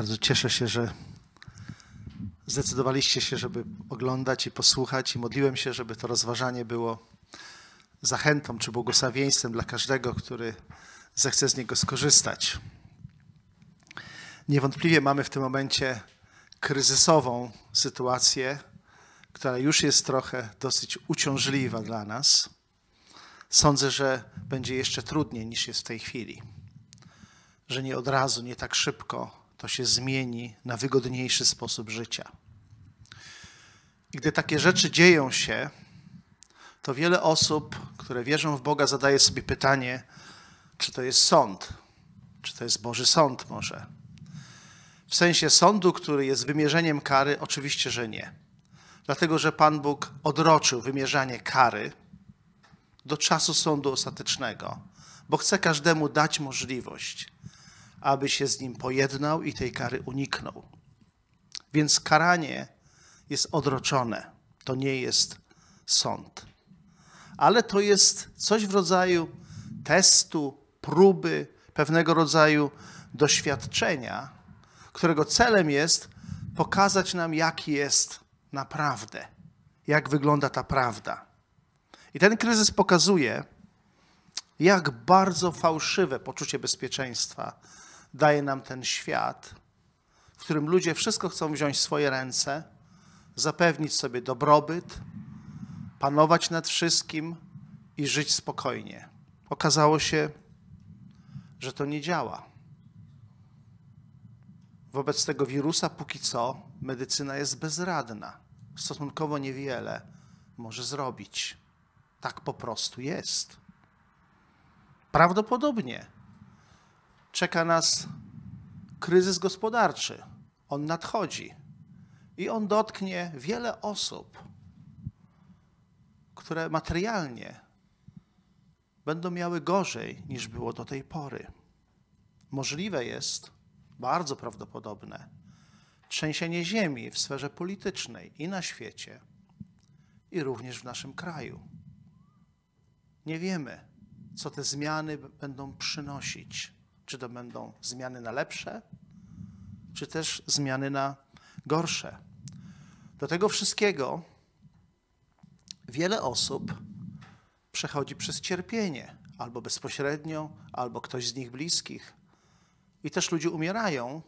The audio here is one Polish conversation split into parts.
Bardzo cieszę się, że zdecydowaliście się, żeby oglądać i posłuchać, i modliłem się, żeby to rozważanie było zachętą czy błogosławieństwem dla każdego, który zechce z niego skorzystać. Niewątpliwie mamy w tym momencie kryzysową sytuację, która już jest trochę dosyć uciążliwa dla nas. Sądzę, że będzie jeszcze trudniej niż jest w tej chwili, że nie od razu, nie tak szybko to się zmieni na wygodniejszy sposób życia. I gdy takie rzeczy dzieją się, to wiele osób, które wierzą w Boga, zadaje sobie pytanie, czy to jest sąd, czy to jest Boży sąd może. W sensie sądu, który jest wymierzeniem kary, oczywiście, że nie. Dlatego, że Pan Bóg odroczył wymierzanie kary do czasu sądu ostatecznego, bo chce każdemu dać możliwość aby się z nim pojednał i tej kary uniknął. Więc karanie jest odroczone. To nie jest sąd. Ale to jest coś w rodzaju testu, próby, pewnego rodzaju doświadczenia, którego celem jest pokazać nam, jaki jest naprawdę, jak wygląda ta prawda. I ten kryzys pokazuje, jak bardzo fałszywe poczucie bezpieczeństwa daje nam ten świat, w którym ludzie wszystko chcą wziąć w swoje ręce, zapewnić sobie dobrobyt, panować nad wszystkim i żyć spokojnie. Okazało się, że to nie działa. Wobec tego wirusa póki co medycyna jest bezradna. Stosunkowo niewiele może zrobić. Tak po prostu jest. Prawdopodobnie czeka nas kryzys gospodarczy. On nadchodzi i on dotknie wiele osób, które materialnie będą miały gorzej niż było do tej pory. Możliwe jest, bardzo prawdopodobne, trzęsienie ziemi w sferze politycznej i na świecie, i również w naszym kraju. Nie wiemy, co te zmiany będą przynosić czy to będą zmiany na lepsze, czy też zmiany na gorsze. Do tego wszystkiego wiele osób przechodzi przez cierpienie, albo bezpośrednio, albo ktoś z nich bliskich. I też ludzie umierają.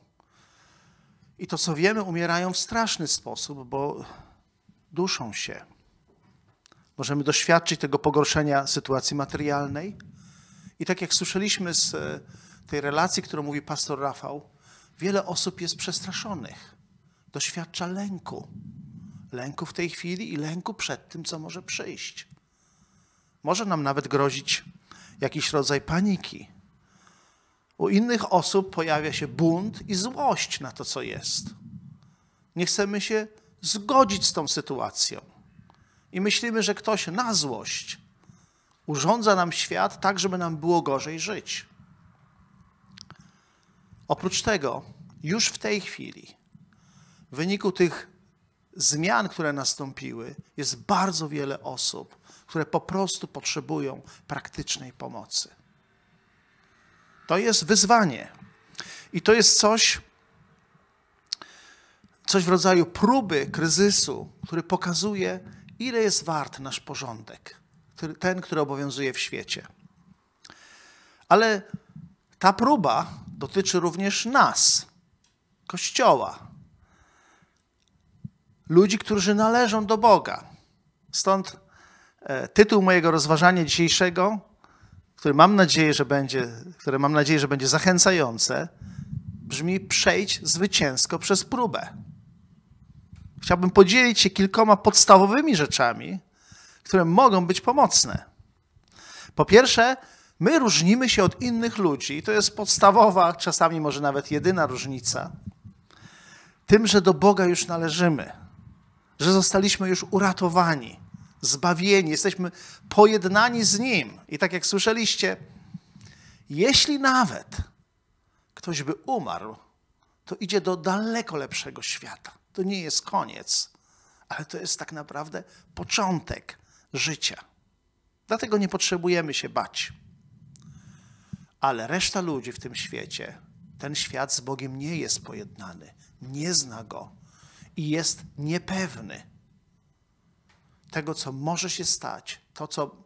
I to, co wiemy, umierają w straszny sposób, bo duszą się. Możemy doświadczyć tego pogorszenia sytuacji materialnej. I tak jak słyszeliśmy z tej relacji, którą mówi pastor Rafał, wiele osób jest przestraszonych, doświadcza lęku. Lęku w tej chwili i lęku przed tym, co może przyjść. Może nam nawet grozić jakiś rodzaj paniki. U innych osób pojawia się bunt i złość na to, co jest. Nie chcemy się zgodzić z tą sytuacją. I myślimy, że ktoś na złość urządza nam świat tak, żeby nam było gorzej żyć. Oprócz tego, już w tej chwili, w wyniku tych zmian, które nastąpiły, jest bardzo wiele osób, które po prostu potrzebują praktycznej pomocy. To jest wyzwanie. I to jest coś, coś w rodzaju próby kryzysu, który pokazuje, ile jest wart nasz porządek, ten, który obowiązuje w świecie. Ale ta próba dotyczy również nas, Kościoła, ludzi, którzy należą do Boga. Stąd e, tytuł mojego rozważania dzisiejszego, który mam nadzieję, że będzie, które mam nadzieję, że będzie zachęcające, brzmi Przejdź zwycięsko przez próbę. Chciałbym podzielić się kilkoma podstawowymi rzeczami, które mogą być pomocne. Po pierwsze, My różnimy się od innych ludzi i to jest podstawowa, czasami może nawet jedyna różnica. Tym, że do Boga już należymy, że zostaliśmy już uratowani, zbawieni, jesteśmy pojednani z Nim. I tak jak słyszeliście, jeśli nawet ktoś by umarł, to idzie do daleko lepszego świata. To nie jest koniec, ale to jest tak naprawdę początek życia. Dlatego nie potrzebujemy się bać. Ale reszta ludzi w tym świecie, ten świat z Bogiem nie jest pojednany, nie zna go i jest niepewny tego, co może się stać, to, co,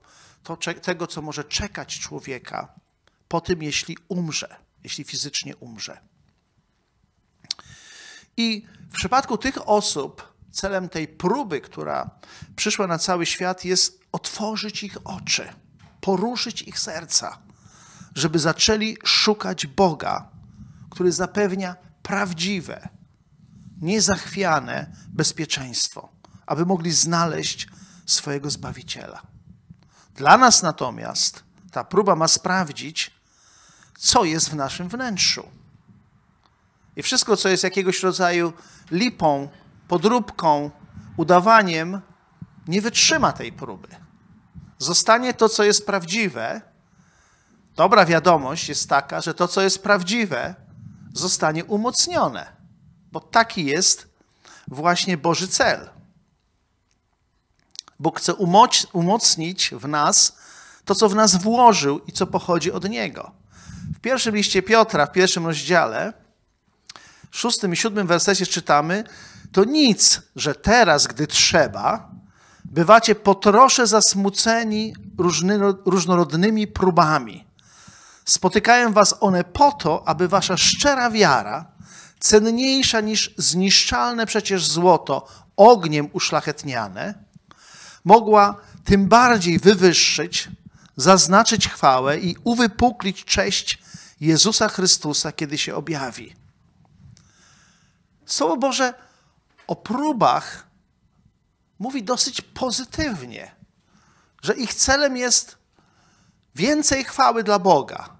to, tego, co może czekać człowieka po tym, jeśli umrze, jeśli fizycznie umrze. I w przypadku tych osób, celem tej próby, która przyszła na cały świat, jest otworzyć ich oczy, poruszyć ich serca żeby zaczęli szukać Boga, który zapewnia prawdziwe, niezachwiane bezpieczeństwo, aby mogli znaleźć swojego Zbawiciela. Dla nas natomiast ta próba ma sprawdzić, co jest w naszym wnętrzu. I wszystko, co jest jakiegoś rodzaju lipą, podróbką, udawaniem, nie wytrzyma tej próby. Zostanie to, co jest prawdziwe, Dobra wiadomość jest taka, że to, co jest prawdziwe, zostanie umocnione, bo taki jest właśnie Boży cel. Bóg chce umocnić w nas to, co w nas włożył i co pochodzi od Niego. W pierwszym liście Piotra, w pierwszym rozdziale, w szóstym i siódmym wersecie czytamy, to nic, że teraz, gdy trzeba, bywacie po trosze zasmuceni różnorodnymi próbami, Spotykają was one po to, aby wasza szczera wiara, cenniejsza niż zniszczalne przecież złoto, ogniem uszlachetniane, mogła tym bardziej wywyższyć, zaznaczyć chwałę i uwypuklić cześć Jezusa Chrystusa, kiedy się objawi. Słowo Boże o próbach mówi dosyć pozytywnie, że ich celem jest więcej chwały dla Boga.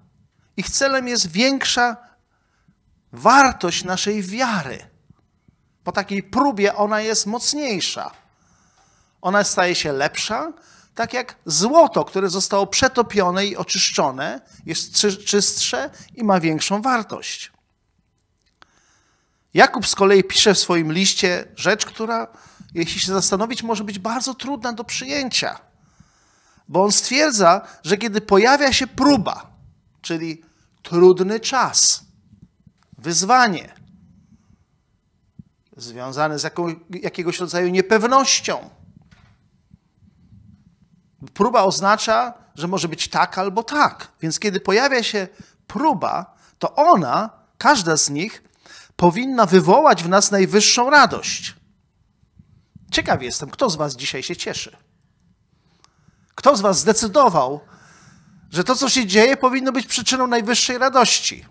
Ich celem jest większa wartość naszej wiary. Po takiej próbie ona jest mocniejsza. Ona staje się lepsza, tak jak złoto, które zostało przetopione i oczyszczone, jest czystsze i ma większą wartość. Jakub z kolei pisze w swoim liście rzecz, która, jeśli się zastanowić, może być bardzo trudna do przyjęcia, bo on stwierdza, że kiedy pojawia się próba, czyli trudny czas, wyzwanie związane z jaką, jakiegoś rodzaju niepewnością. Próba oznacza, że może być tak albo tak. Więc kiedy pojawia się próba, to ona, każda z nich, powinna wywołać w nas najwyższą radość. Ciekaw jestem, kto z Was dzisiaj się cieszy? Kto z Was zdecydował, że to, co się dzieje, powinno być przyczyną najwyższej radości.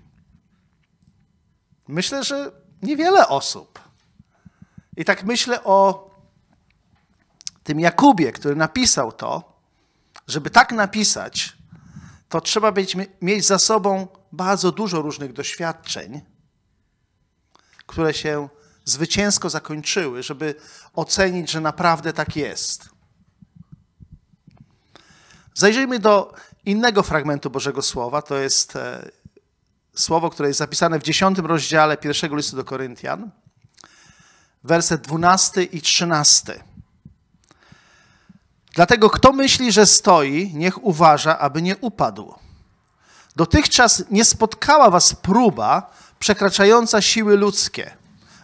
Myślę, że niewiele osób. I tak myślę o tym Jakubie, który napisał to. Żeby tak napisać, to trzeba mieć, mieć za sobą bardzo dużo różnych doświadczeń, które się zwycięsko zakończyły, żeby ocenić, że naprawdę tak jest. Zajrzyjmy do innego fragmentu Bożego Słowa. To jest e, słowo, które jest zapisane w 10 rozdziale pierwszego listu do Koryntian, werset 12 i 13. Dlatego kto myśli, że stoi, niech uważa, aby nie upadł. Dotychczas nie spotkała was próba przekraczająca siły ludzkie.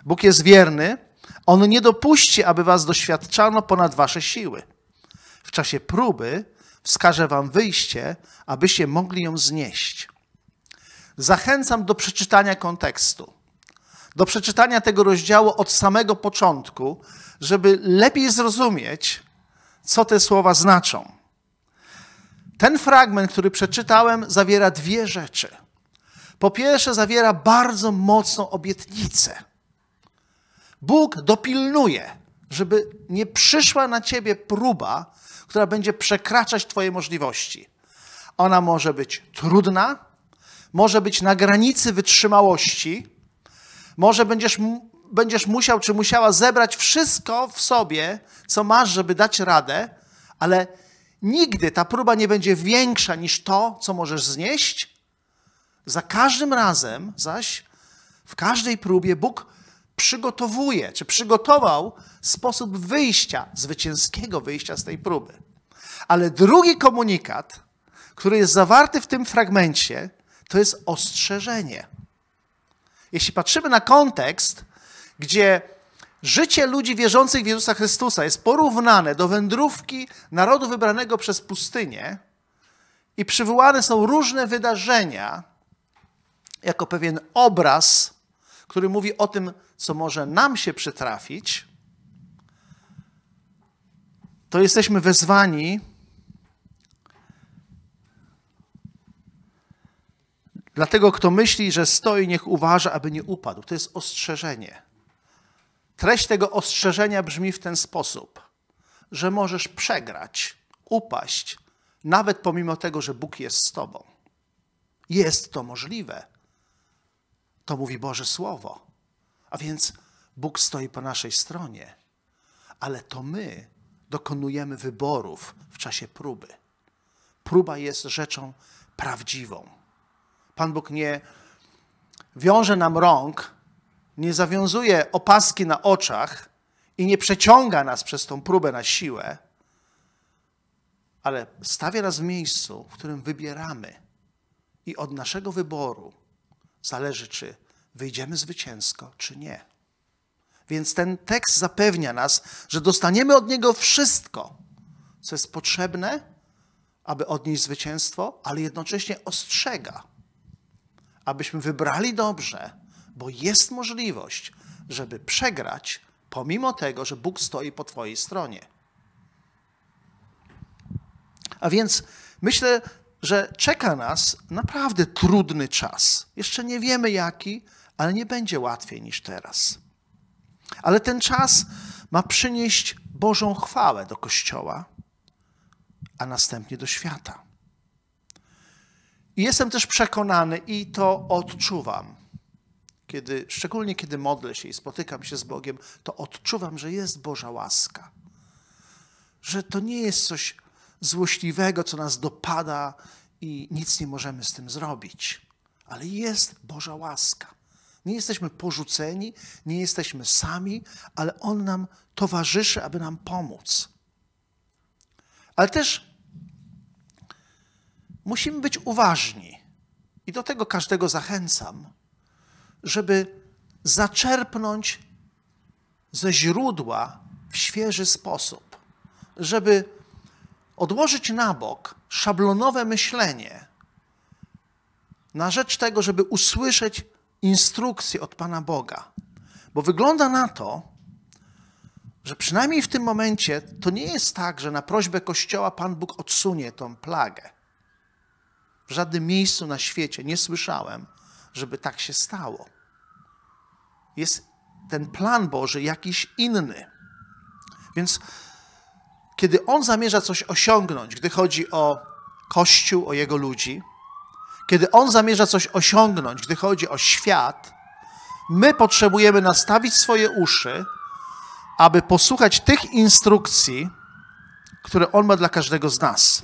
Bóg jest wierny, on nie dopuści, aby was doświadczano ponad wasze siły. W czasie próby Wskażę wam wyjście, abyście mogli ją znieść. Zachęcam do przeczytania kontekstu, do przeczytania tego rozdziału od samego początku, żeby lepiej zrozumieć, co te słowa znaczą. Ten fragment, który przeczytałem, zawiera dwie rzeczy. Po pierwsze, zawiera bardzo mocną obietnicę. Bóg dopilnuje, żeby nie przyszła na ciebie próba, która będzie przekraczać Twoje możliwości. Ona może być trudna, może być na granicy wytrzymałości, może będziesz, będziesz musiał czy musiała zebrać wszystko w sobie, co masz, żeby dać radę, ale nigdy ta próba nie będzie większa niż to, co możesz znieść. Za każdym razem zaś, w każdej próbie Bóg przygotowuje, czy przygotował sposób wyjścia, zwycięskiego wyjścia z tej próby. Ale drugi komunikat, który jest zawarty w tym fragmencie, to jest ostrzeżenie. Jeśli patrzymy na kontekst, gdzie życie ludzi wierzących w Jezusa Chrystusa jest porównane do wędrówki narodu wybranego przez pustynię i przywołane są różne wydarzenia jako pewien obraz, który mówi o tym, co może nam się przytrafić, to jesteśmy wezwani Dlatego kto myśli, że stoi, niech uważa, aby nie upadł. To jest ostrzeżenie. Treść tego ostrzeżenia brzmi w ten sposób, że możesz przegrać, upaść, nawet pomimo tego, że Bóg jest z tobą. Jest to możliwe. To mówi Boże Słowo. A więc Bóg stoi po naszej stronie, ale to my dokonujemy wyborów w czasie próby. Próba jest rzeczą prawdziwą. Pan Bóg nie wiąże nam rąk, nie zawiązuje opaski na oczach i nie przeciąga nas przez tą próbę na siłę, ale stawia nas w miejscu, w którym wybieramy. I od naszego wyboru zależy, czy wyjdziemy zwycięsko czy nie. Więc ten tekst zapewnia nas, że dostaniemy od Niego wszystko, co jest potrzebne, aby odnieść zwycięstwo, ale jednocześnie ostrzega, abyśmy wybrali dobrze, bo jest możliwość, żeby przegrać, pomimo tego, że Bóg stoi po Twojej stronie. A więc myślę, że czeka nas naprawdę trudny czas. Jeszcze nie wiemy jaki, ale nie będzie łatwiej niż teraz. Ale ten czas ma przynieść Bożą chwałę do Kościoła, a następnie do świata. I jestem też przekonany i to odczuwam. Kiedy, szczególnie kiedy modlę się i spotykam się z Bogiem, to odczuwam, że jest Boża łaska. Że to nie jest coś złośliwego, co nas dopada i nic nie możemy z tym zrobić. Ale jest Boża łaska. Nie jesteśmy porzuceni, nie jesteśmy sami, ale On nam towarzyszy, aby nam pomóc. Ale też musimy być uważni, i do tego każdego zachęcam, żeby zaczerpnąć ze źródła w świeży sposób, żeby odłożyć na bok szablonowe myślenie na rzecz tego, żeby usłyszeć instrukcję od Pana Boga. Bo wygląda na to, że przynajmniej w tym momencie to nie jest tak, że na prośbę Kościoła Pan Bóg odsunie tą plagę. W żadnym miejscu na świecie nie słyszałem, żeby tak się stało. Jest ten plan Boży jakiś inny. Więc kiedy On zamierza coś osiągnąć, gdy chodzi o Kościół, o jego ludzi, kiedy On zamierza coś osiągnąć, gdy chodzi o świat, my potrzebujemy nastawić swoje uszy, aby posłuchać tych instrukcji, które On ma dla każdego z nas,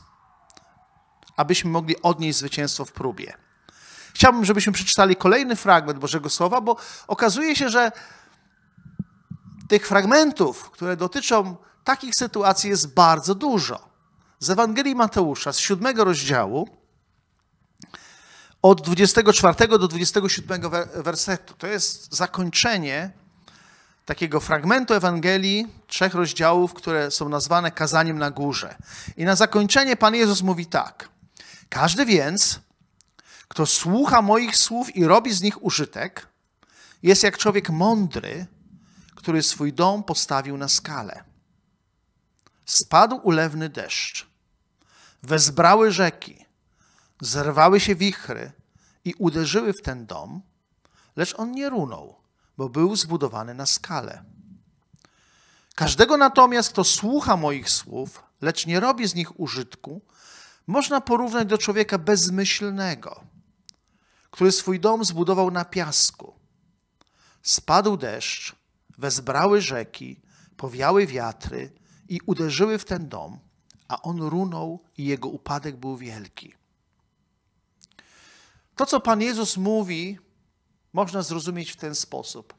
abyśmy mogli odnieść zwycięstwo w próbie. Chciałbym, żebyśmy przeczytali kolejny fragment Bożego Słowa, bo okazuje się, że tych fragmentów, które dotyczą takich sytuacji, jest bardzo dużo. Z Ewangelii Mateusza, z siódmego rozdziału, od 24 do 27 wersetu. To jest zakończenie takiego fragmentu Ewangelii, trzech rozdziałów, które są nazwane kazaniem na górze. I na zakończenie Pan Jezus mówi tak. Każdy więc, kto słucha moich słów i robi z nich użytek, jest jak człowiek mądry, który swój dom postawił na skalę. Spadł ulewny deszcz, wezbrały rzeki, zerwały się wichry i uderzyły w ten dom, lecz on nie runął, bo był zbudowany na skale. Każdego natomiast, kto słucha moich słów, lecz nie robi z nich użytku, można porównać do człowieka bezmyślnego, który swój dom zbudował na piasku. Spadł deszcz, wezbrały rzeki, powiały wiatry i uderzyły w ten dom, a on runął i jego upadek był wielki. To, co Pan Jezus mówi, można zrozumieć w ten sposób.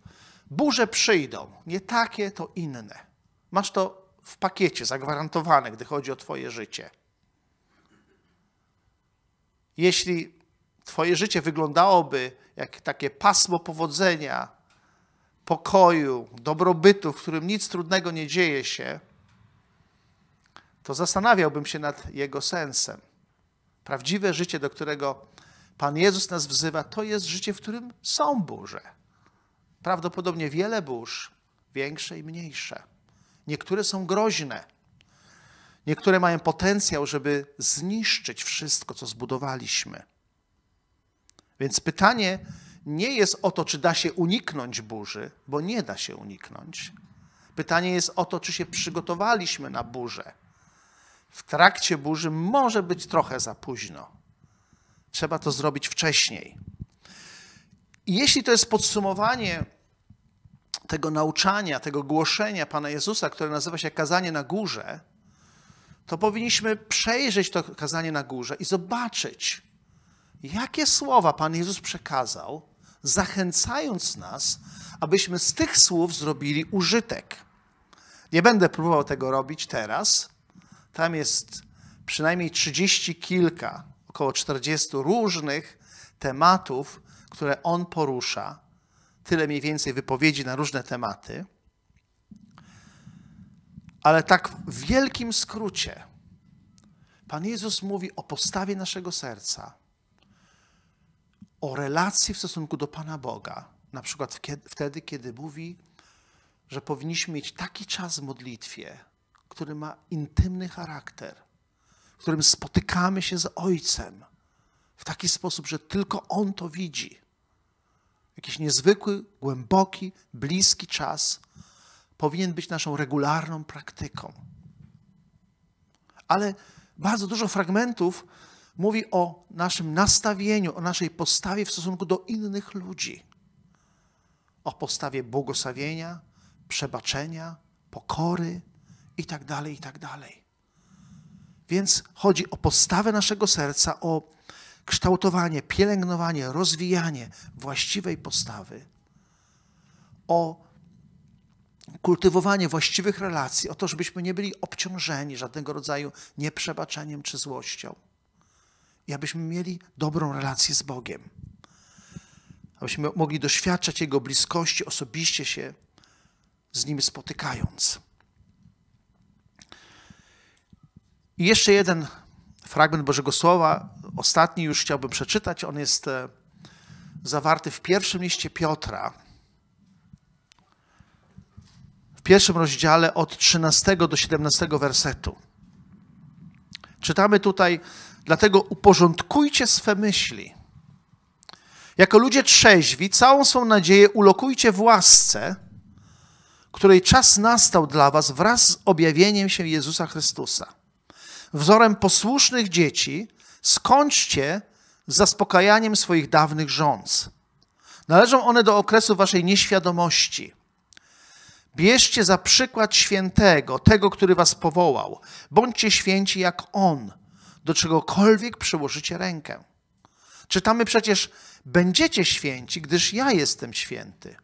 Burze przyjdą, nie takie, to inne. Masz to w pakiecie zagwarantowane, gdy chodzi o Twoje życie. Jeśli Twoje życie wyglądałoby jak takie pasmo powodzenia, pokoju, dobrobytu, w którym nic trudnego nie dzieje się, to zastanawiałbym się nad jego sensem. Prawdziwe życie, do którego Pan Jezus nas wzywa, to jest życie, w którym są burze. Prawdopodobnie wiele burz, większe i mniejsze. Niektóre są groźne. Niektóre mają potencjał, żeby zniszczyć wszystko, co zbudowaliśmy. Więc pytanie nie jest o to, czy da się uniknąć burzy, bo nie da się uniknąć. Pytanie jest o to, czy się przygotowaliśmy na burzę. W trakcie burzy może być trochę za późno. Trzeba to zrobić wcześniej. I jeśli to jest podsumowanie tego nauczania, tego głoszenia Pana Jezusa, które nazywa się kazanie na górze, to powinniśmy przejrzeć to kazanie na górze i zobaczyć, jakie słowa Pan Jezus przekazał, zachęcając nas, abyśmy z tych słów zrobili użytek. Nie będę próbował tego robić teraz. Tam jest przynajmniej trzydzieści kilka około 40 różnych tematów, które on porusza. Tyle mniej więcej wypowiedzi na różne tematy. Ale tak w wielkim skrócie Pan Jezus mówi o postawie naszego serca, o relacji w stosunku do Pana Boga. Na przykład wtedy, kiedy mówi, że powinniśmy mieć taki czas w modlitwie, który ma intymny charakter, w którym spotykamy się z Ojcem w taki sposób, że tylko On to widzi. Jakiś niezwykły, głęboki, bliski czas powinien być naszą regularną praktyką. Ale bardzo dużo fragmentów mówi o naszym nastawieniu, o naszej postawie w stosunku do innych ludzi. O postawie błogosławienia, przebaczenia, pokory itd., tak dalej. Tak więc chodzi o podstawę naszego serca, o kształtowanie, pielęgnowanie, rozwijanie właściwej postawy, o kultywowanie właściwych relacji, o to, żebyśmy nie byli obciążeni żadnego rodzaju nieprzebaczeniem czy złością. I abyśmy mieli dobrą relację z Bogiem. Abyśmy mogli doświadczać Jego bliskości osobiście się z Nim spotykając. I jeszcze jeden fragment Bożego Słowa, ostatni już chciałbym przeczytać. On jest e, zawarty w pierwszym liście Piotra, w pierwszym rozdziale od 13 do 17 wersetu. Czytamy tutaj, dlatego uporządkujcie swe myśli. Jako ludzie trzeźwi, całą swą nadzieję ulokujcie w łasce, której czas nastał dla was wraz z objawieniem się Jezusa Chrystusa wzorem posłusznych dzieci, skończcie z zaspokajaniem swoich dawnych rząd. Należą one do okresu waszej nieświadomości. Bierzcie za przykład świętego, tego, który was powołał. Bądźcie święci jak on, do czegokolwiek przyłożycie rękę. Czytamy przecież, będziecie święci, gdyż ja jestem święty.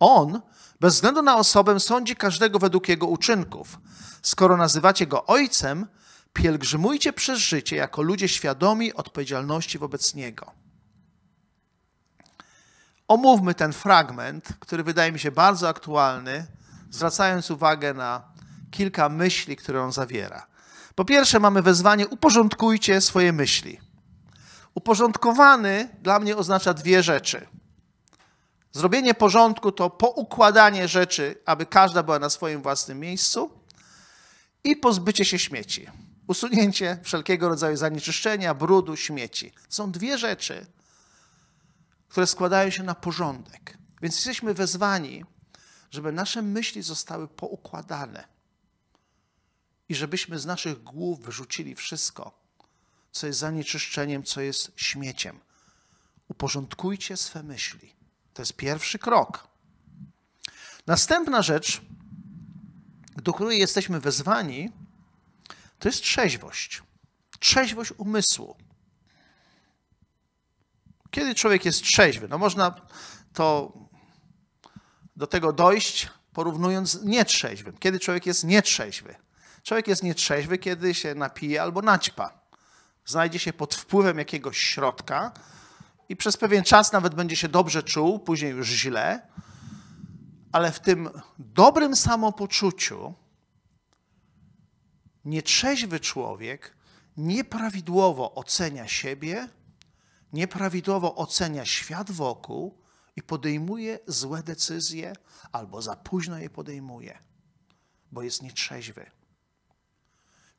On, bez względu na osobę, sądzi każdego według jego uczynków. Skoro nazywacie go ojcem, Pielgrzymujcie przez życie jako ludzie świadomi odpowiedzialności wobec Niego. Omówmy ten fragment, który wydaje mi się bardzo aktualny, zwracając uwagę na kilka myśli, które on zawiera. Po pierwsze, mamy wezwanie: uporządkujcie swoje myśli. Uporządkowany dla mnie oznacza dwie rzeczy. Zrobienie porządku to poukładanie rzeczy, aby każda była na swoim własnym miejscu i pozbycie się śmieci usunięcie wszelkiego rodzaju zanieczyszczenia, brudu, śmieci. Są dwie rzeczy, które składają się na porządek. Więc jesteśmy wezwani, żeby nasze myśli zostały poukładane i żebyśmy z naszych głów wyrzucili wszystko, co jest zanieczyszczeniem, co jest śmieciem. Uporządkujcie swe myśli. To jest pierwszy krok. Następna rzecz, do której jesteśmy wezwani, to jest trzeźwość. Trzeźwość umysłu. Kiedy człowiek jest trzeźwy? No można to do tego dojść, porównując z nietrzeźwym. Kiedy człowiek jest nietrzeźwy? Człowiek jest nietrzeźwy, kiedy się napije albo naćpa. Znajdzie się pod wpływem jakiegoś środka i przez pewien czas nawet będzie się dobrze czuł, później już źle, ale w tym dobrym samopoczuciu Nietrzeźwy człowiek nieprawidłowo ocenia siebie, nieprawidłowo ocenia świat wokół i podejmuje złe decyzje albo za późno je podejmuje, bo jest nietrzeźwy.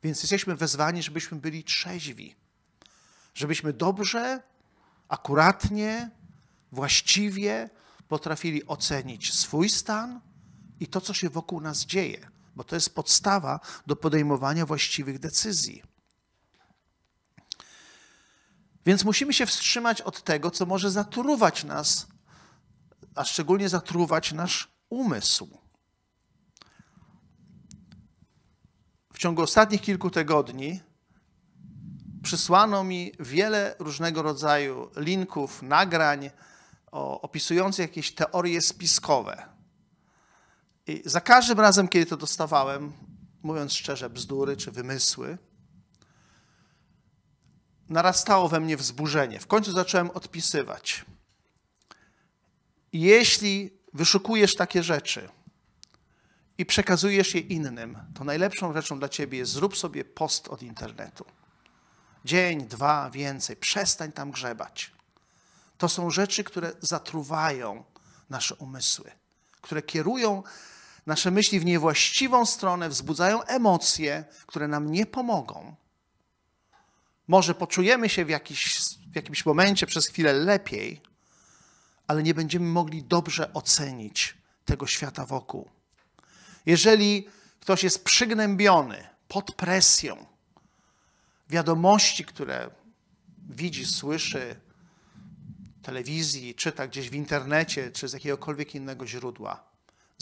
Więc jesteśmy wezwani, żebyśmy byli trzeźwi, żebyśmy dobrze, akuratnie, właściwie potrafili ocenić swój stan i to, co się wokół nas dzieje bo to jest podstawa do podejmowania właściwych decyzji. Więc musimy się wstrzymać od tego, co może zatruwać nas, a szczególnie zatruwać nasz umysł. W ciągu ostatnich kilku tygodni przysłano mi wiele różnego rodzaju linków, nagrań opisujących jakieś teorie spiskowe. I za każdym razem, kiedy to dostawałem, mówiąc szczerze, bzdury czy wymysły, narastało we mnie wzburzenie. W końcu zacząłem odpisywać. Jeśli wyszukujesz takie rzeczy i przekazujesz je innym, to najlepszą rzeczą dla ciebie jest zrób sobie post od internetu. Dzień, dwa, więcej. Przestań tam grzebać. To są rzeczy, które zatruwają nasze umysły, które kierują Nasze myśli w niewłaściwą stronę wzbudzają emocje, które nam nie pomogą. Może poczujemy się w, jakiś, w jakimś momencie przez chwilę lepiej, ale nie będziemy mogli dobrze ocenić tego świata wokół. Jeżeli ktoś jest przygnębiony pod presją, wiadomości, które widzi, słyszy, telewizji, czyta gdzieś w internecie, czy z jakiegokolwiek innego źródła,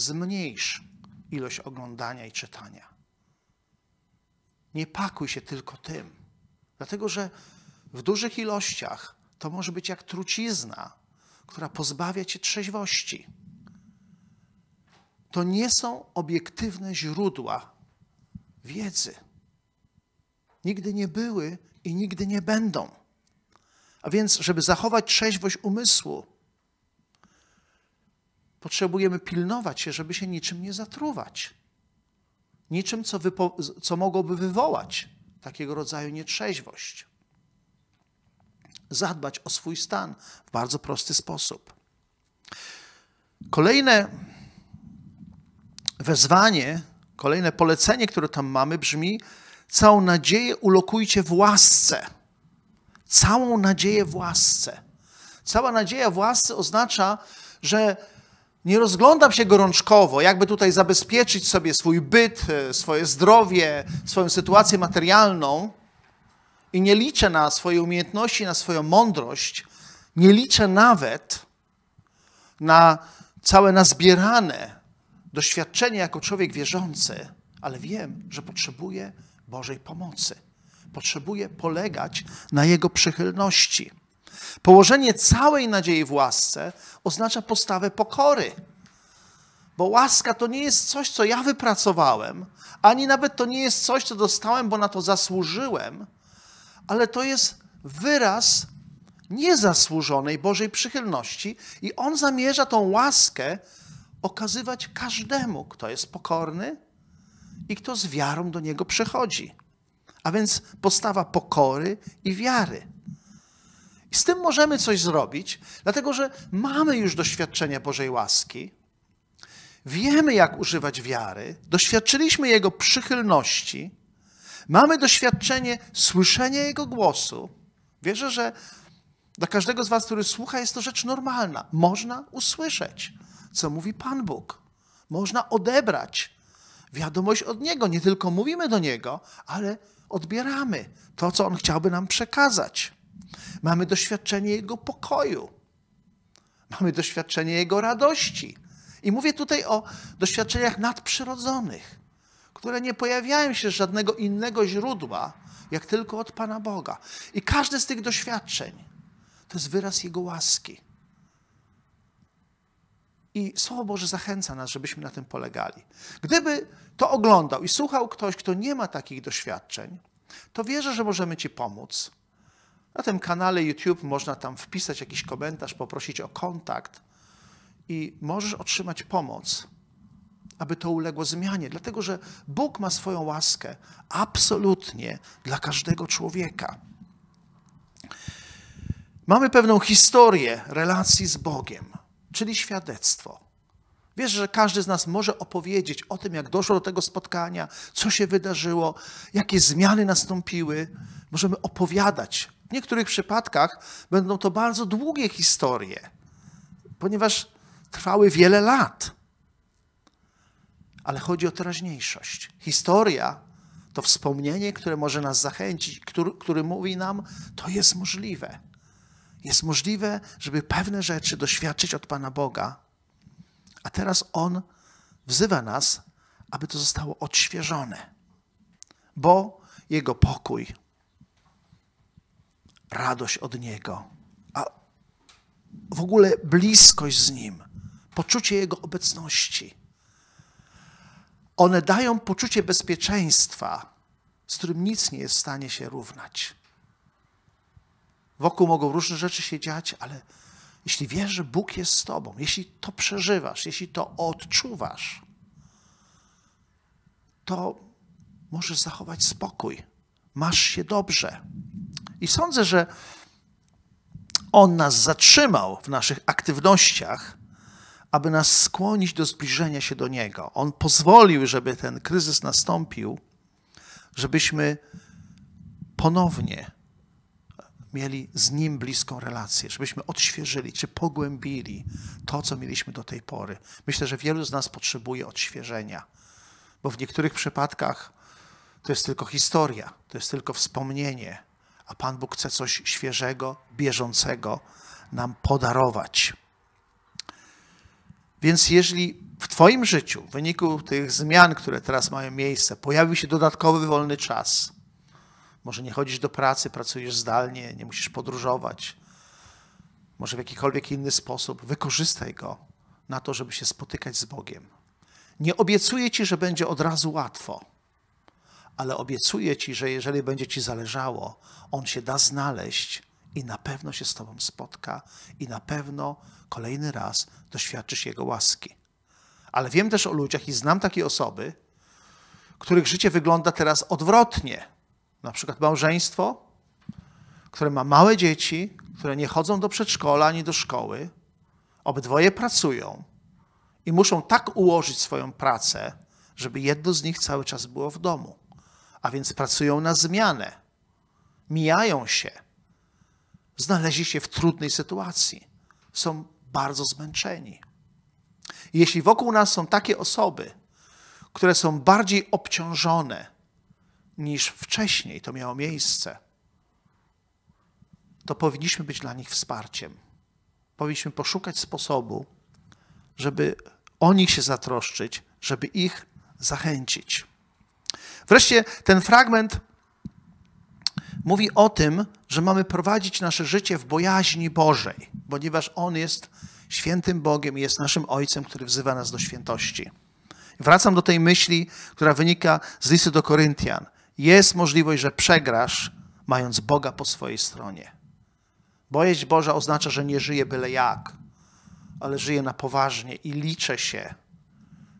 zmniejsz ilość oglądania i czytania. Nie pakuj się tylko tym, dlatego że w dużych ilościach to może być jak trucizna, która pozbawia cię trzeźwości. To nie są obiektywne źródła wiedzy. Nigdy nie były i nigdy nie będą. A więc, żeby zachować trzeźwość umysłu, Potrzebujemy pilnować się, żeby się niczym nie zatruwać. Niczym, co, wypo- co mogłoby wywołać takiego rodzaju nietrzeźwość. Zadbać o swój stan w bardzo prosty sposób. Kolejne wezwanie, kolejne polecenie, które tam mamy, brzmi: całą nadzieję ulokujcie w łasce. Całą nadzieję w łasce. Cała nadzieja w łasce oznacza, że nie rozglądam się gorączkowo, jakby tutaj zabezpieczyć sobie swój byt, e, swoje zdrowie, swoją sytuację materialną i nie liczę na swoje umiejętności, na swoją mądrość, nie liczę nawet na całe nazbierane doświadczenie jako człowiek wierzący, ale wiem, że potrzebuję Bożej pomocy. Potrzebuję polegać na Jego przychylności. Położenie całej nadziei w łasce oznacza postawę pokory. Bo łaska to nie jest coś, co ja wypracowałem, ani nawet to nie jest coś, co dostałem, bo na to zasłużyłem, ale to jest wyraz niezasłużonej Bożej przychylności i On zamierza tą łaskę okazywać każdemu, kto jest pokorny i kto z wiarą do Niego przychodzi. A więc postawa pokory i wiary. I z tym możemy coś zrobić, dlatego że mamy już doświadczenie Bożej łaski, wiemy, jak używać wiary, doświadczyliśmy Jego przychylności, mamy doświadczenie słyszenia Jego głosu. Wierzę, że dla każdego z Was, który słucha, jest to rzecz normalna. Można usłyszeć, co mówi Pan Bóg. Można odebrać wiadomość od Niego. Nie tylko mówimy do Niego, ale odbieramy to, co On chciałby nam przekazać. Mamy doświadczenie Jego pokoju. Mamy doświadczenie Jego radości. I mówię tutaj o doświadczeniach nadprzyrodzonych, które nie pojawiają się z żadnego innego źródła, jak tylko od Pana Boga. I każde z tych doświadczeń to jest wyraz Jego łaski. I Słowo Boże zachęca nas, żebyśmy na tym polegali. Gdyby to oglądał i słuchał ktoś, kto nie ma takich doświadczeń, to wierzę, że możemy Ci pomóc na tym kanale YouTube można tam wpisać jakiś komentarz, poprosić o kontakt i możesz otrzymać pomoc, aby to uległo zmianie, dlatego że Bóg ma swoją łaskę absolutnie dla każdego człowieka. Mamy pewną historię relacji z Bogiem, czyli świadectwo. Wiesz, że każdy z nas może opowiedzieć o tym, jak doszło do tego spotkania, co się wydarzyło, jakie zmiany nastąpiły. Możemy opowiadać w niektórych przypadkach będą to bardzo długie historie, ponieważ trwały wiele lat. Ale chodzi o teraźniejszość. Historia to wspomnienie, które może nas zachęcić, który, który mówi nam, to jest możliwe. Jest możliwe, żeby pewne rzeczy doświadczyć od Pana Boga, a teraz On wzywa nas, aby to zostało odświeżone, bo Jego pokój radość od Niego, a w ogóle bliskość z Nim, poczucie Jego obecności. One dają poczucie bezpieczeństwa, z którym nic nie jest w stanie się równać. Wokół mogą różne rzeczy się dziać, ale jeśli wiesz, że Bóg jest z Tobą, jeśli to przeżywasz, jeśli to odczuwasz, to możesz zachować spokój. Masz się dobrze. I sądzę, że on nas zatrzymał w naszych aktywnościach, aby nas skłonić do zbliżenia się do Niego. On pozwolił, żeby ten kryzys nastąpił, żebyśmy ponownie mieli z Nim bliską relację, żebyśmy odświeżyli czy pogłębili to, co mieliśmy do tej pory. Myślę, że wielu z nas potrzebuje odświeżenia, bo w niektórych przypadkach to jest tylko historia, to jest tylko wspomnienie, a Pan Bóg chce coś świeżego, bieżącego nam podarować. Więc jeżeli w Twoim życiu, w wyniku tych zmian, które teraz mają miejsce, pojawił się dodatkowy wolny czas, może nie chodzisz do pracy, pracujesz zdalnie, nie musisz podróżować, może w jakikolwiek inny sposób, wykorzystaj go na to, żeby się spotykać z Bogiem. Nie obiecuję Ci, że będzie od razu łatwo ale obiecuję Ci, że jeżeli będzie Ci zależało, On się da znaleźć i na pewno się z Tobą spotka i na pewno kolejny raz doświadczysz Jego łaski. Ale wiem też o ludziach i znam takie osoby, których życie wygląda teraz odwrotnie. Na przykład małżeństwo, które ma małe dzieci, które nie chodzą do przedszkola ani do szkoły, obydwoje pracują i muszą tak ułożyć swoją pracę, żeby jedno z nich cały czas było w domu a więc pracują na zmianę, mijają się, znaleźli się w trudnej sytuacji, są bardzo zmęczeni. Jeśli wokół nas są takie osoby, które są bardziej obciążone niż wcześniej to miało miejsce, to powinniśmy być dla nich wsparciem. Powinniśmy poszukać sposobu, żeby o nich się zatroszczyć, żeby ich zachęcić. Wreszcie ten fragment mówi o tym, że mamy prowadzić nasze życie w bojaźni Bożej, ponieważ On jest świętym Bogiem i jest naszym Ojcem, który wzywa nas do świętości. Wracam do tej myśli, która wynika z listu do Koryntian. Jest możliwość, że przegrasz, mając Boga po swojej stronie. Bojeść Boża oznacza, że nie żyję byle jak, ale żyję na poważnie i liczę się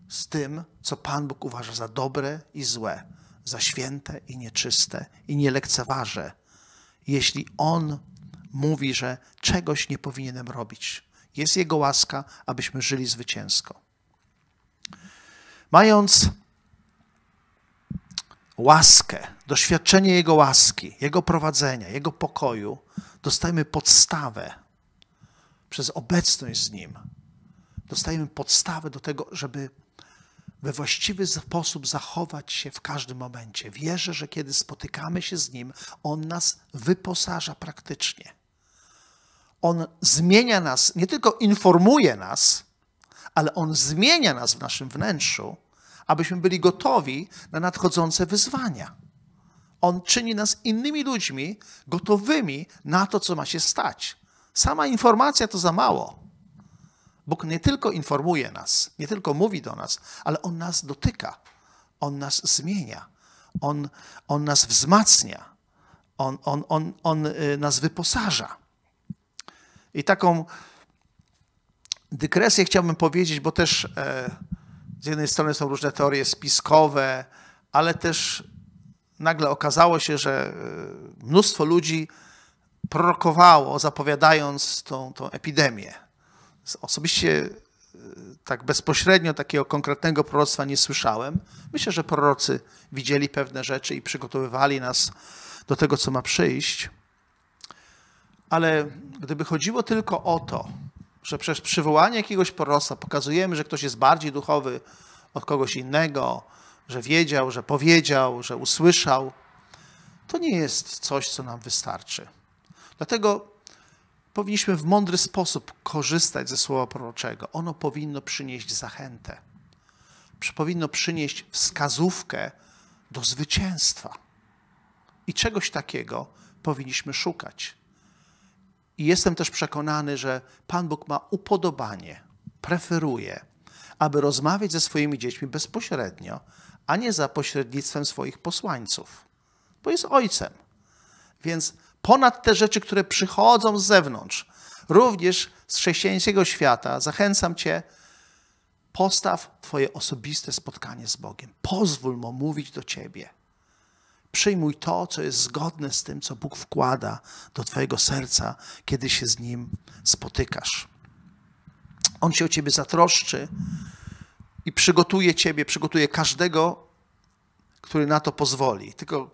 z tym, co Pan Bóg uważa za dobre i złe za święte i nieczyste i nie lekceważę, jeśli On mówi, że czegoś nie powinienem robić. Jest Jego łaska, abyśmy żyli zwycięsko. Mając łaskę, doświadczenie Jego łaski, Jego prowadzenia, Jego pokoju, dostajemy podstawę przez obecność z Nim. Dostajemy podstawę do tego, żeby we właściwy sposób zachować się w każdym momencie. Wierzę, że kiedy spotykamy się z Nim, On nas wyposaża praktycznie. On zmienia nas, nie tylko informuje nas, ale On zmienia nas w naszym wnętrzu, abyśmy byli gotowi na nadchodzące wyzwania. On czyni nas innymi ludźmi, gotowymi na to, co ma się stać. Sama informacja to za mało. Bóg nie tylko informuje nas, nie tylko mówi do nas, ale On nas dotyka, On nas zmienia, On, on nas wzmacnia, on, on, on, on y, nas wyposaża. I taką dygresję chciałbym powiedzieć, bo też e, z jednej strony są różne teorie spiskowe, ale też nagle okazało się, że e, mnóstwo ludzi prorokowało, zapowiadając tą, tą epidemię. Osobiście e, tak bezpośrednio takiego konkretnego proroctwa nie słyszałem. Myślę, że prorocy widzieli pewne rzeczy i przygotowywali nas do tego, co ma przyjść. Ale gdyby chodziło tylko o to, że przez przywołanie jakiegoś prorosa pokazujemy, że ktoś jest bardziej duchowy od kogoś innego, że wiedział, że powiedział, że usłyszał, to nie jest coś, co nam wystarczy. Dlatego powinniśmy w mądry sposób korzystać ze słowa proroczego. Ono powinno przynieść zachętę, powinno przynieść wskazówkę do zwycięstwa. I czegoś takiego powinniśmy szukać. I jestem też przekonany, że Pan Bóg ma upodobanie, preferuje, aby rozmawiać ze swoimi dziećmi bezpośrednio, a nie za pośrednictwem swoich posłańców, bo jest ojcem. Więc ponad te rzeczy, które przychodzą z zewnątrz, również z chrześcijańskiego świata, zachęcam Cię, postaw Twoje osobiste spotkanie z Bogiem. Pozwól Mu mówić do Ciebie. Przyjmuj to, co jest zgodne z tym, co Bóg wkłada do Twojego serca, kiedy się z Nim spotykasz. On się o Ciebie zatroszczy i przygotuje Ciebie, przygotuje każdego, który na to pozwoli. Tylko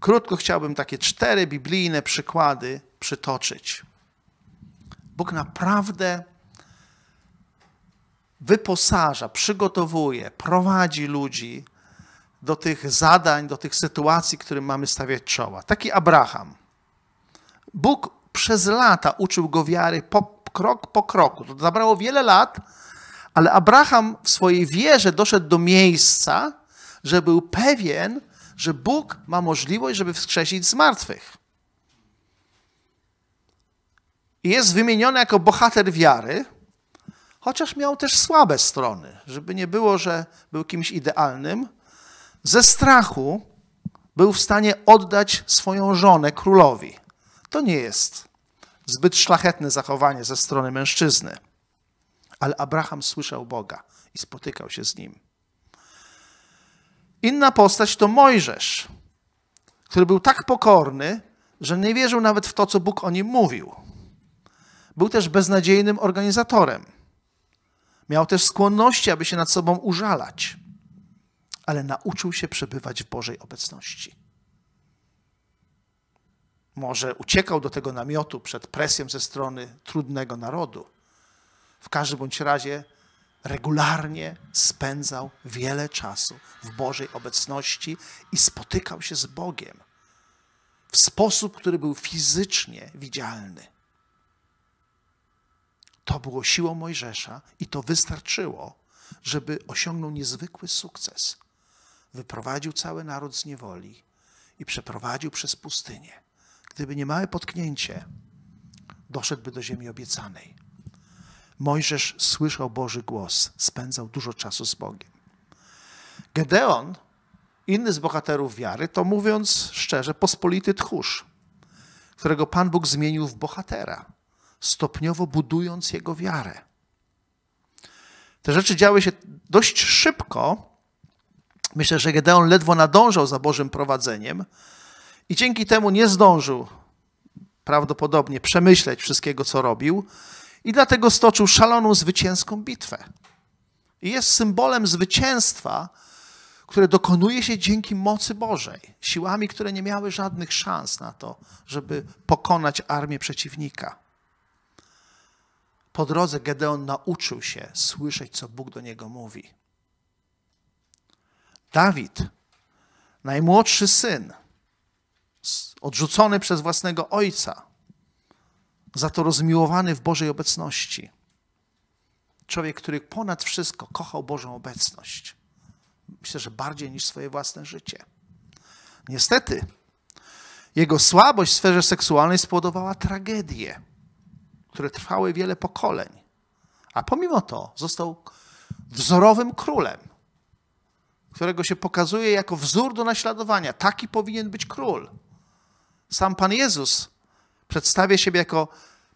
Krótko chciałbym takie cztery biblijne przykłady przytoczyć. Bóg naprawdę wyposaża, przygotowuje, prowadzi ludzi do tych zadań, do tych sytuacji, którym mamy stawiać czoła. Taki Abraham. Bóg przez lata uczył go wiary po, krok po kroku. To zabrało wiele lat, ale Abraham w swojej wierze doszedł do miejsca, że był pewien, że Bóg ma możliwość, żeby wskrzesić zmartwych. I jest wymieniony jako bohater wiary, chociaż miał też słabe strony, żeby nie było, że był kimś idealnym. Ze strachu był w stanie oddać swoją żonę królowi. To nie jest zbyt szlachetne zachowanie ze strony mężczyzny. Ale Abraham słyszał Boga i spotykał się z nim. Inna postać to Mojżesz, który był tak pokorny, że nie wierzył nawet w to, co Bóg o nim mówił. Był też beznadziejnym organizatorem. Miał też skłonności, aby się nad sobą użalać, ale nauczył się przebywać w Bożej obecności. Może uciekał do tego namiotu przed presją ze strony trudnego narodu. W każdym bądź razie regularnie spędzał wiele czasu w Bożej obecności i spotykał się z Bogiem w sposób, który był fizycznie widzialny. To było siłą Mojżesza i to wystarczyło, żeby osiągnął niezwykły sukces. Wyprowadził cały naród z niewoli i przeprowadził przez pustynię. Gdyby nie małe potknięcie, doszedłby do ziemi obiecanej. Mojżesz słyszał Boży głos, spędzał dużo czasu z Bogiem. Gedeon, inny z bohaterów wiary, to mówiąc szczerze, pospolity tchórz, którego Pan Bóg zmienił w bohatera, stopniowo budując jego wiarę. Te rzeczy działy się dość szybko. Myślę, że Gedeon ledwo nadążał za Bożym prowadzeniem i dzięki temu nie zdążył prawdopodobnie przemyśleć wszystkiego, co robił, i dlatego stoczył szaloną zwycięską bitwę. I jest symbolem zwycięstwa, które dokonuje się dzięki mocy Bożej, siłami, które nie miały żadnych szans na to, żeby pokonać armię przeciwnika. Po drodze Gedeon nauczył się słyszeć, co Bóg do niego mówi. Dawid, najmłodszy syn, odrzucony przez własnego ojca, za to rozmiłowany w Bożej obecności. Człowiek, który ponad wszystko kochał Bożą obecność. Myślę, że bardziej niż swoje własne życie. Niestety, jego słabość w sferze seksualnej spowodowała tragedie, które trwały wiele pokoleń. A pomimo to został wzorowym królem, którego się pokazuje jako wzór do naśladowania. Taki powinien być król. Sam Pan Jezus Przedstawia siebie jako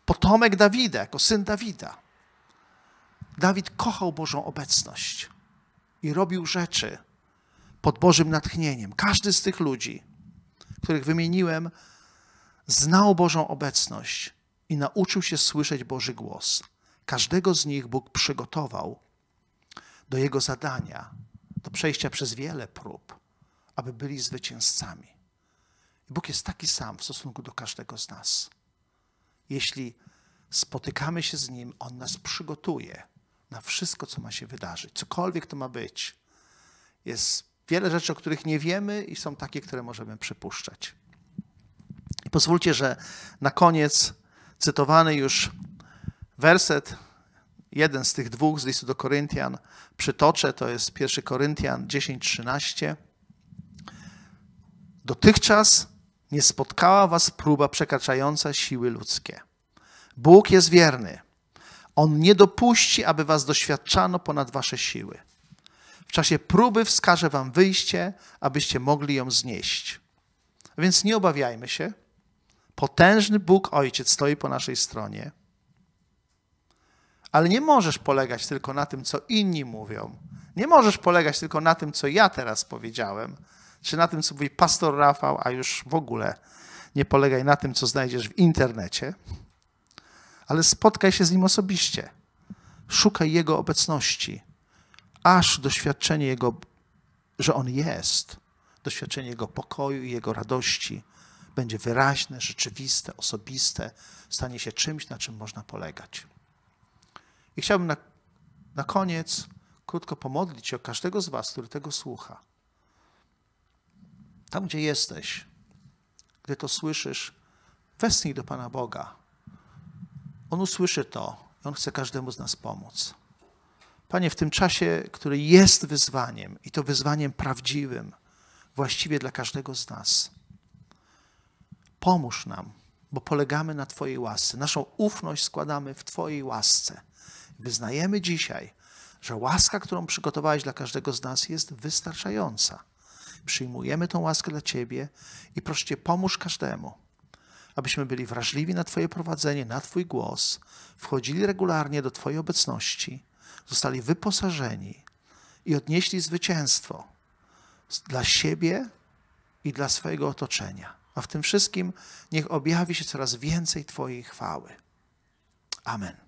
potomek Dawida, jako syn Dawida. Dawid kochał Bożą obecność i robił rzeczy pod Bożym natchnieniem. Każdy z tych ludzi, których wymieniłem, znał Bożą obecność i nauczył się słyszeć Boży głos. Każdego z nich Bóg przygotował do jego zadania, do przejścia przez wiele prób, aby byli zwycięzcami. Bóg jest taki sam w stosunku do każdego z nas. Jeśli spotykamy się z Nim, On nas przygotuje na wszystko, co ma się wydarzyć, cokolwiek to ma być. Jest wiele rzeczy, o których nie wiemy i są takie, które możemy przypuszczać. I pozwólcie, że na koniec cytowany już werset, jeden z tych dwóch z listu do Koryntian, przytoczę, to jest 1 Koryntian 10:13. Dotychczas nie spotkała was próba przekraczająca siły ludzkie. Bóg jest wierny. On nie dopuści, aby was doświadczano ponad wasze siły. W czasie próby wskaże wam wyjście, abyście mogli ją znieść. Więc nie obawiajmy się. Potężny Bóg Ojciec stoi po naszej stronie. Ale nie możesz polegać tylko na tym, co inni mówią. Nie możesz polegać tylko na tym, co ja teraz powiedziałem, czy na tym, co mówi pastor Rafał, a już w ogóle nie polegaj na tym, co znajdziesz w internecie, ale spotkaj się z nim osobiście. Szukaj jego obecności, aż doświadczenie jego, że on jest, doświadczenie jego pokoju i jego radości będzie wyraźne, rzeczywiste, osobiste, stanie się czymś, na czym można polegać. I chciałbym na, na koniec krótko pomodlić się o każdego z Was, który tego słucha. Tam, gdzie jesteś, gdy to słyszysz, westchnij do Pana Boga. On usłyszy to i On chce każdemu z nas pomóc. Panie, w tym czasie, który jest wyzwaniem i to wyzwaniem prawdziwym, właściwie dla każdego z nas, pomóż nam, bo polegamy na Twojej łasce. Naszą ufność składamy w Twojej łasce. Wyznajemy dzisiaj, że łaska, którą przygotowałeś dla każdego z nas, jest wystarczająca przyjmujemy tą łaskę dla Ciebie i proszę Cię, pomóż każdemu, abyśmy byli wrażliwi na Twoje prowadzenie, na Twój głos, wchodzili regularnie do Twojej obecności, zostali wyposażeni i odnieśli zwycięstwo dla siebie i dla swojego otoczenia. A w tym wszystkim niech objawi się coraz więcej Twojej chwały. Amen.